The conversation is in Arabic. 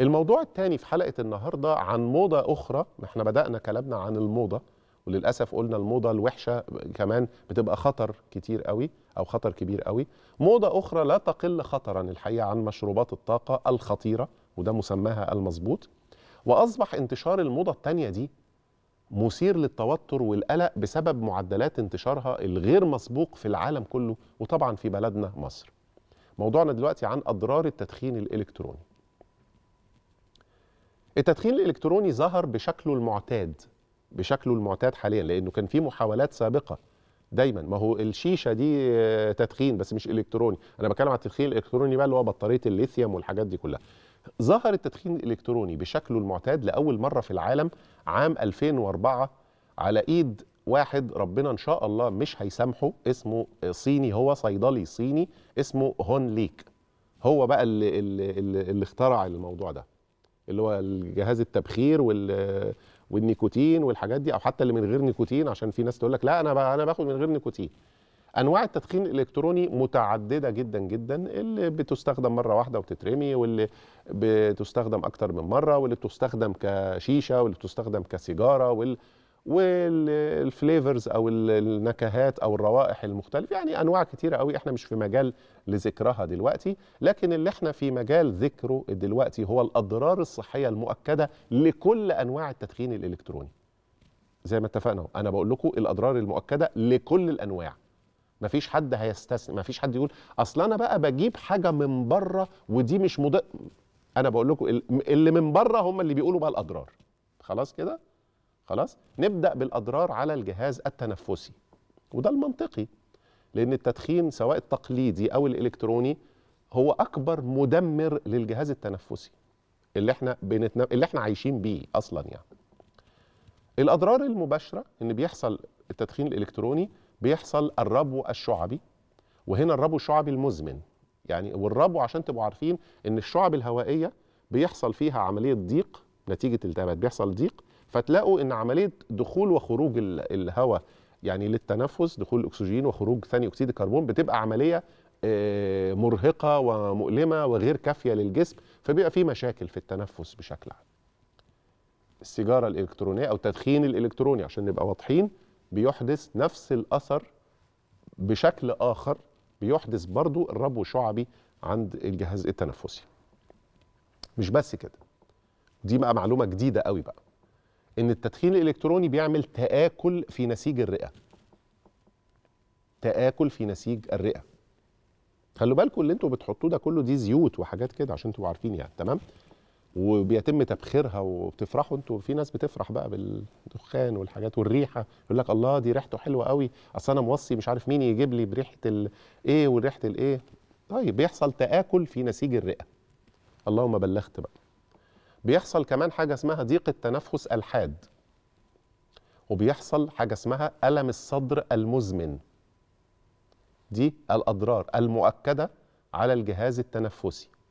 الموضوع الثاني في حلقه النهارده عن موضه اخرى احنا بدانا كلامنا عن الموضه وللاسف قلنا الموضه الوحشه كمان بتبقى خطر كتير قوي او خطر كبير قوي موضه اخرى لا تقل خطرا الحقيقه عن مشروبات الطاقه الخطيره وده مسماها المظبوط واصبح انتشار الموضه الثانيه دي مثير للتوتر والقلق بسبب معدلات انتشارها الغير مسبوق في العالم كله وطبعا في بلدنا مصر موضوعنا دلوقتي عن اضرار التدخين الالكتروني التدخين الالكتروني ظهر بشكله المعتاد بشكله المعتاد حاليا لانه كان في محاولات سابقه دايما ما هو الشيشه دي آه، تدخين بس مش الكتروني انا بتكلم على التدخين الالكتروني بقى اللي هو بطاريه الليثيوم والحاجات دي كلها ظهر التدخين الالكتروني بشكله المعتاد لاول مره في العالم عام 2004 على ايد واحد ربنا ان شاء الله مش هيسامحه اسمه صيني هو صيدلي صيني اسمه هون ليك هو بقى اللي, اللي, اللي اخترع الموضوع ده اللي هو جهاز التبخير وال والنيكوتين والحاجات دي او حتى اللي من غير نيكوتين عشان في ناس تقول لك لا انا انا باخد من غير نيكوتين انواع التدخين الالكتروني متعدده جدا جدا اللي بتستخدم مره واحده وتترمي واللي بتستخدم اكتر من مره واللي بتستخدم كشيشه واللي بتستخدم كسيجاره واللي والفليفرز او النكهات او الروائح المختلفه يعني انواع كتيره قوي احنا مش في مجال لذكرها دلوقتي لكن اللي احنا في مجال ذكره دلوقتي هو الاضرار الصحيه المؤكده لكل انواع التدخين الالكتروني زي ما اتفقنا انا بقول لكم الاضرار المؤكده لكل الانواع ما فيش حد هيستثني فيش حد يقول اصل انا بقى بجيب حاجه من بره ودي مش مض انا بقول لكم اللي من بره هم اللي بيقولوا بقى الاضرار خلاص كده خلاص نبدا بالاضرار على الجهاز التنفسي وده المنطقي لان التدخين سواء التقليدي او الالكتروني هو اكبر مدمر للجهاز التنفسي اللي احنا بنتنا... اللي احنا عايشين بيه اصلا يعني الاضرار المباشره ان بيحصل التدخين الالكتروني بيحصل الربو الشعبي وهنا الربو الشعبي المزمن يعني والربو عشان تبقوا عارفين ان الشعب الهوائيه بيحصل فيها عمليه ضيق نتيجه التهابات بيحصل ضيق فتلاقوا ان عمليه دخول وخروج الهواء يعني للتنفس دخول الاكسجين وخروج ثاني اكسيد الكربون بتبقى عمليه آه، مرهقه ومؤلمه وغير كافيه للجسم فبيبقى في مشاكل في التنفس بشكل عام. السيجاره الالكترونيه او التدخين الالكتروني عشان نبقى واضحين بيحدث نفس الاثر بشكل اخر بيحدث برضو الربو شعبي عند الجهاز التنفسي. مش بس كده. دي بقى معلومه جديده قوي بقى. ان التدخين الالكتروني بيعمل تآكل في نسيج الرئه تآكل في نسيج الرئه خلوا بالكم اللي انتوا بتحطوه ده كله دي زيوت وحاجات كده عشان تبقوا عارفين يعني تمام وبيتم تبخيرها وبتفرحوا انتوا في ناس بتفرح بقى بالدخان والحاجات والريحه يقول لك الله دي ريحته حلوه قوي اصل انا موصي مش عارف مين يجيب لي بريحه الايه وريحه الايه طيب بيحصل تآكل في نسيج الرئه اللهم بلغت بقى بيحصل كمان حاجه اسمها ضيق التنفس الحاد وبيحصل حاجه اسمها الم الصدر المزمن دي الاضرار المؤكده على الجهاز التنفسي